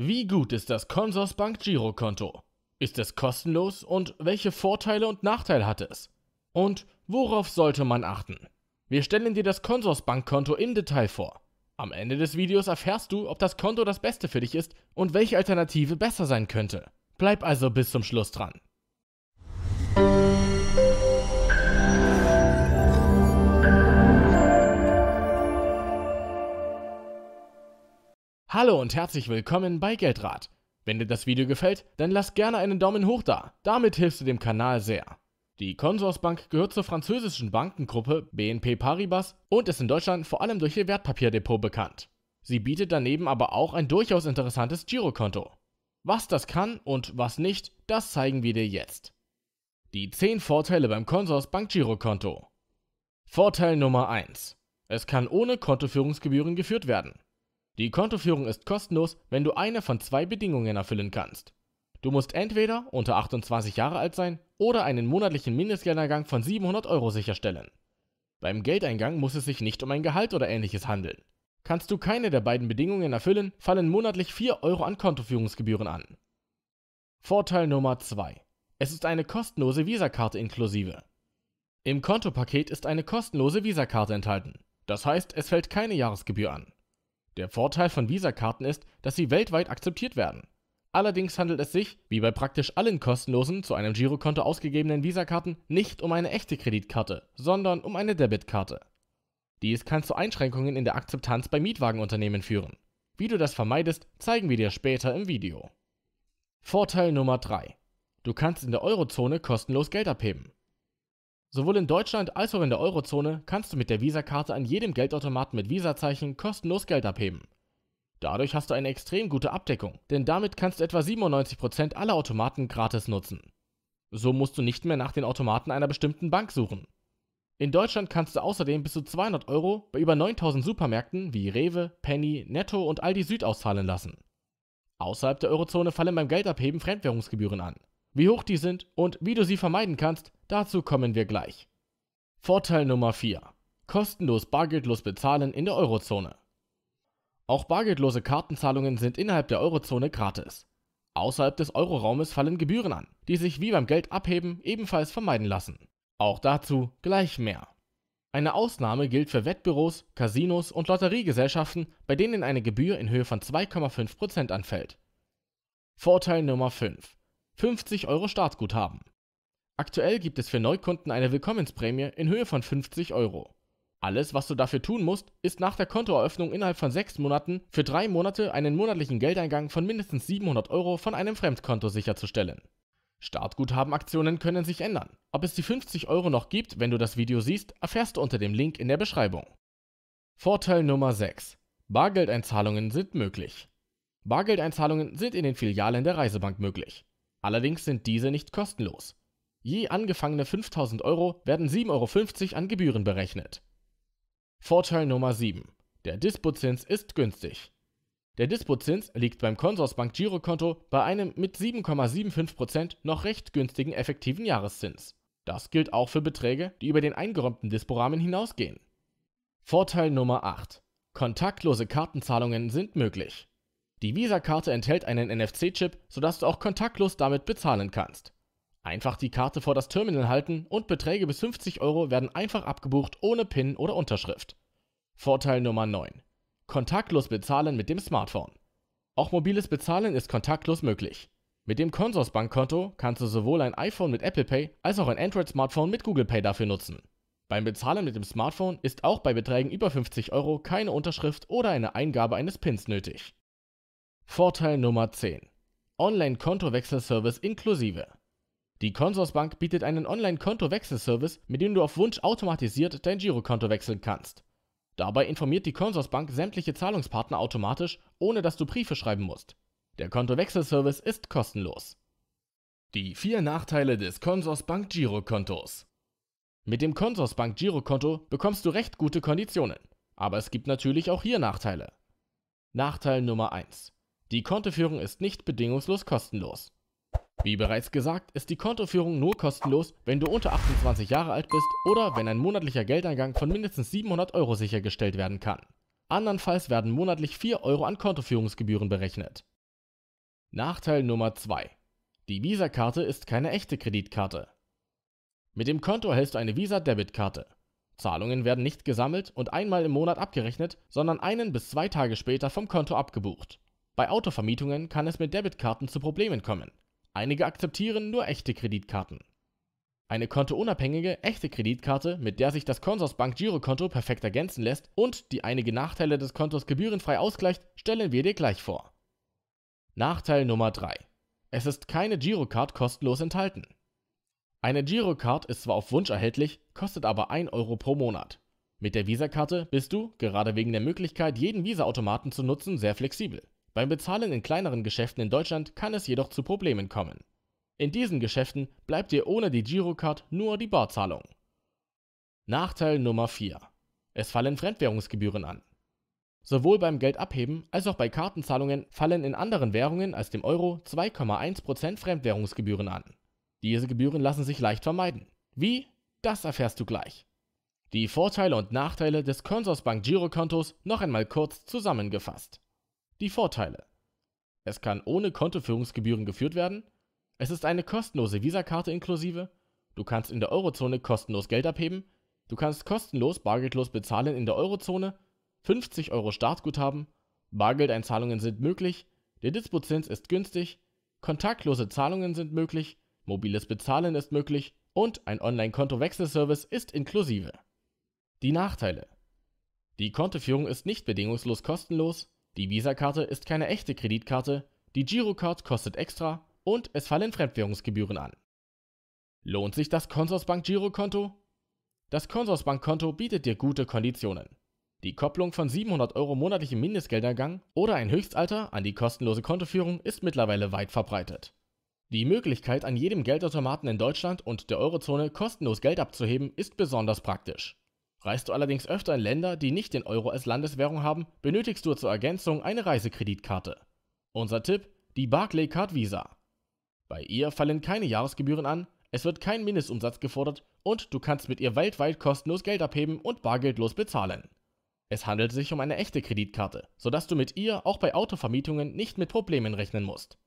Wie gut ist das Consorsbank Girokonto? Ist es kostenlos und welche Vorteile und Nachteile hat es? Und worauf sollte man achten? Wir stellen dir das Consorsbank-Konto im Detail vor. Am Ende des Videos erfährst du, ob das Konto das Beste für dich ist und welche Alternative besser sein könnte. Bleib also bis zum Schluss dran. Hallo und herzlich willkommen bei Geldrat. Wenn dir das Video gefällt, dann lass gerne einen Daumen hoch da. Damit hilfst du dem Kanal sehr. Die Consorsbank gehört zur französischen Bankengruppe BNP Paribas und ist in Deutschland vor allem durch ihr Wertpapierdepot bekannt. Sie bietet daneben aber auch ein durchaus interessantes Girokonto. Was das kann und was nicht, das zeigen wir dir jetzt. Die 10 Vorteile beim Consorsbank Girokonto. Vorteil Nummer 1. Es kann ohne Kontoführungsgebühren geführt werden. Die Kontoführung ist kostenlos, wenn du eine von zwei Bedingungen erfüllen kannst. Du musst entweder unter 28 Jahre alt sein oder einen monatlichen Mindestgeldeingang von 700 Euro sicherstellen. Beim Geldeingang muss es sich nicht um ein Gehalt oder ähnliches handeln. Kannst du keine der beiden Bedingungen erfüllen, fallen monatlich 4 Euro an Kontoführungsgebühren an. Vorteil Nummer 2. Es ist eine kostenlose Visakarte inklusive. Im Kontopaket ist eine kostenlose Visakarte enthalten. Das heißt, es fällt keine Jahresgebühr an. Der Vorteil von Visa-Karten ist, dass sie weltweit akzeptiert werden. Allerdings handelt es sich, wie bei praktisch allen kostenlosen, zu einem Girokonto ausgegebenen Visa-Karten, nicht um eine echte Kreditkarte, sondern um eine Debitkarte. Dies kann zu Einschränkungen in der Akzeptanz bei Mietwagenunternehmen führen. Wie du das vermeidest, zeigen wir dir später im Video. Vorteil Nummer 3. Du kannst in der Eurozone kostenlos Geld abheben. Sowohl in Deutschland als auch in der Eurozone kannst du mit der Visakarte an jedem Geldautomaten mit Visa-Zeichen kostenlos Geld abheben. Dadurch hast du eine extrem gute Abdeckung, denn damit kannst du etwa 97% aller Automaten gratis nutzen. So musst du nicht mehr nach den Automaten einer bestimmten Bank suchen. In Deutschland kannst du außerdem bis zu 200 Euro bei über 9000 Supermärkten wie Rewe, Penny, Netto und Aldi Süd auszahlen lassen. Außerhalb der Eurozone fallen beim Geldabheben Fremdwährungsgebühren an. Wie hoch die sind und wie du sie vermeiden kannst, Dazu kommen wir gleich. Vorteil Nummer 4. Kostenlos bargeldlos bezahlen in der Eurozone. Auch bargeldlose Kartenzahlungen sind innerhalb der Eurozone gratis. Außerhalb des Euroraumes fallen Gebühren an, die sich wie beim Geld abheben ebenfalls vermeiden lassen. Auch dazu gleich mehr. Eine Ausnahme gilt für Wettbüros, Casinos und Lotteriegesellschaften, bei denen eine Gebühr in Höhe von 2,5% anfällt. Vorteil Nummer 5. 50 Euro Staatsguthaben. Aktuell gibt es für Neukunden eine Willkommensprämie in Höhe von 50 Euro. Alles, was du dafür tun musst, ist nach der Kontoeröffnung innerhalb von sechs Monaten für drei Monate einen monatlichen Geldeingang von mindestens 700 Euro von einem Fremdkonto sicherzustellen. Startguthabenaktionen können sich ändern. Ob es die 50 Euro noch gibt, wenn du das Video siehst, erfährst du unter dem Link in der Beschreibung. Vorteil Nummer 6. Bargeldeinzahlungen sind möglich. Bargeldeinzahlungen sind in den Filialen der Reisebank möglich. Allerdings sind diese nicht kostenlos. Je angefangene 5000 Euro werden 7,50 Euro an Gebühren berechnet. Vorteil Nummer 7. Der Dispozins ist günstig. Der Dispozins liegt beim Consorsbank Girokonto bei einem mit 7,75% noch recht günstigen effektiven Jahreszins. Das gilt auch für Beträge, die über den eingeräumten Disporamen hinausgehen. Vorteil Nummer 8. Kontaktlose Kartenzahlungen sind möglich. Die Visa-Karte enthält einen NFC-Chip, sodass du auch kontaktlos damit bezahlen kannst. Einfach die Karte vor das Terminal halten und Beträge bis 50 Euro werden einfach abgebucht ohne PIN oder Unterschrift. Vorteil Nummer 9. Kontaktlos bezahlen mit dem Smartphone. Auch mobiles Bezahlen ist kontaktlos möglich. Mit dem Consorsbankkonto kannst du sowohl ein iPhone mit Apple Pay als auch ein Android-Smartphone mit Google Pay dafür nutzen. Beim Bezahlen mit dem Smartphone ist auch bei Beträgen über 50 Euro keine Unterschrift oder eine Eingabe eines PINs nötig. Vorteil Nummer 10. Online-Kontowechselservice inklusive. Die Consorsbank bietet einen Online-Kontowechselservice, mit dem du auf Wunsch automatisiert dein Girokonto wechseln kannst. Dabei informiert die Consorsbank sämtliche Zahlungspartner automatisch, ohne dass du Briefe schreiben musst. Der Kontowechselservice ist kostenlos. Die vier Nachteile des Consorsbank Girokontos. Mit dem Consorsbank Girokonto bekommst du recht gute Konditionen, aber es gibt natürlich auch hier Nachteile. Nachteil Nummer 1. Die Kontoführung ist nicht bedingungslos kostenlos. Wie bereits gesagt, ist die Kontoführung nur kostenlos, wenn du unter 28 Jahre alt bist oder wenn ein monatlicher Geldeingang von mindestens 700 Euro sichergestellt werden kann. Andernfalls werden monatlich 4 Euro an Kontoführungsgebühren berechnet. Nachteil Nummer 2. Die Visa-Karte ist keine echte Kreditkarte. Mit dem Konto erhältst du eine Visa-Debitkarte. Zahlungen werden nicht gesammelt und einmal im Monat abgerechnet, sondern einen bis zwei Tage später vom Konto abgebucht. Bei Autovermietungen kann es mit Debitkarten zu Problemen kommen. Einige akzeptieren nur echte Kreditkarten. Eine kontounabhängige, echte Kreditkarte, mit der sich das Consorsbank Girokonto perfekt ergänzen lässt und die einige Nachteile des Kontos gebührenfrei ausgleicht, stellen wir dir gleich vor. Nachteil Nummer 3. Es ist keine Girocard kostenlos enthalten. Eine Girocard ist zwar auf Wunsch erhältlich, kostet aber 1 Euro pro Monat. Mit der Visa-Karte bist du, gerade wegen der Möglichkeit, jeden Visa-Automaten zu nutzen, sehr flexibel. Beim Bezahlen in kleineren Geschäften in Deutschland kann es jedoch zu Problemen kommen. In diesen Geschäften bleibt dir ohne die Girocard nur die Barzahlung. Nachteil Nummer 4. Es fallen Fremdwährungsgebühren an. Sowohl beim Geldabheben als auch bei Kartenzahlungen fallen in anderen Währungen als dem Euro 2,1% Fremdwährungsgebühren an. Diese Gebühren lassen sich leicht vermeiden. Wie? Das erfährst du gleich. Die Vorteile und Nachteile des Consorsbank Girokontos noch einmal kurz zusammengefasst. Die Vorteile. Es kann ohne Kontoführungsgebühren geführt werden. Es ist eine kostenlose Visakarte inklusive. Du kannst in der Eurozone kostenlos Geld abheben. Du kannst kostenlos bargeldlos bezahlen in der Eurozone. 50 Euro Startguthaben. Bargeldeinzahlungen sind möglich. Der Dispozins ist günstig. Kontaktlose Zahlungen sind möglich. Mobiles Bezahlen ist möglich. Und ein Online-Konto-Wechselservice ist inklusive. Die Nachteile. Die Kontoführung ist nicht bedingungslos kostenlos. Die Visa-Karte ist keine echte Kreditkarte, die Girocard kostet extra und es fallen Fremdwährungsgebühren an. Lohnt sich das Consorsbank Girokonto? Das Consorsbank-Konto bietet dir gute Konditionen. Die Kopplung von 700 Euro monatlichem Mindestgeldergang oder ein Höchstalter an die kostenlose Kontoführung ist mittlerweile weit verbreitet. Die Möglichkeit, an jedem Geldautomaten in Deutschland und der Eurozone kostenlos Geld abzuheben, ist besonders praktisch. Reist du allerdings öfter in Länder, die nicht den Euro als Landeswährung haben, benötigst du zur Ergänzung eine Reisekreditkarte. Unser Tipp: die Barclay Card Visa. Bei ihr fallen keine Jahresgebühren an, es wird kein Mindestumsatz gefordert und du kannst mit ihr weltweit kostenlos Geld abheben und bargeldlos bezahlen. Es handelt sich um eine echte Kreditkarte, sodass du mit ihr auch bei Autovermietungen nicht mit Problemen rechnen musst.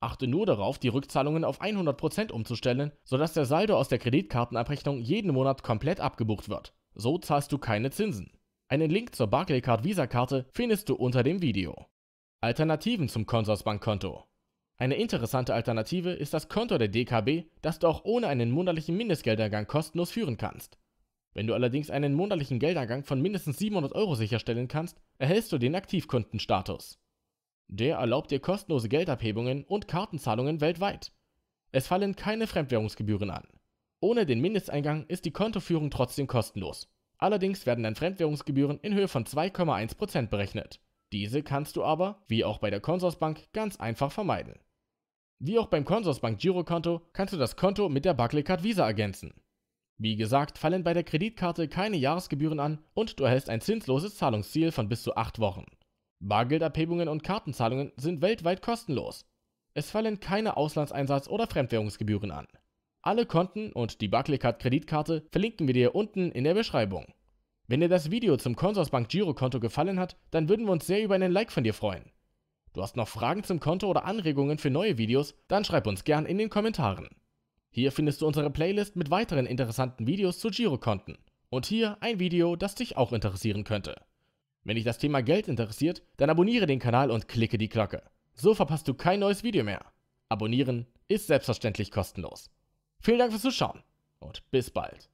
Achte nur darauf, die Rückzahlungen auf 100% umzustellen, sodass der Saldo aus der Kreditkartenabrechnung jeden Monat komplett abgebucht wird. So zahlst du keine Zinsen. Einen Link zur Barclaycard Visa-Karte findest du unter dem Video. Alternativen zum Konsorsbankkonto. Eine interessante Alternative ist das Konto der DKB, das du auch ohne einen monatlichen Mindestgeldergang kostenlos führen kannst. Wenn du allerdings einen monatlichen Geldergang von mindestens 700 Euro sicherstellen kannst, erhältst du den Aktivkundenstatus. Der erlaubt dir kostenlose Geldabhebungen und Kartenzahlungen weltweit. Es fallen keine Fremdwährungsgebühren an. Ohne den Mindesteingang ist die Kontoführung trotzdem kostenlos. Allerdings werden dann Fremdwährungsgebühren in Höhe von 2,1% berechnet. Diese kannst du aber, wie auch bei der Consorsbank, ganz einfach vermeiden. Wie auch beim Consorsbank Girokonto kannst du das Konto mit der Barclaycard Visa ergänzen. Wie gesagt, fallen bei der Kreditkarte keine Jahresgebühren an und du erhältst ein zinsloses Zahlungsziel von bis zu 8 Wochen. Bargeldabhebungen und Kartenzahlungen sind weltweit kostenlos. Es fallen keine Auslandseinsatz- oder Fremdwährungsgebühren an. Alle Konten und die Barclaycard Kreditkarte verlinken wir dir unten in der Beschreibung. Wenn dir das Video zum Consorsbank Girokonto gefallen hat, dann würden wir uns sehr über einen Like von dir freuen. Du hast noch Fragen zum Konto oder Anregungen für neue Videos, dann schreib uns gern in den Kommentaren. Hier findest du unsere Playlist mit weiteren interessanten Videos zu Girokonten. Und hier ein Video, das dich auch interessieren könnte. Wenn dich das Thema Geld interessiert, dann abonniere den Kanal und klicke die Glocke. So verpasst du kein neues Video mehr. Abonnieren ist selbstverständlich kostenlos. Vielen Dank fürs Zuschauen und bis bald.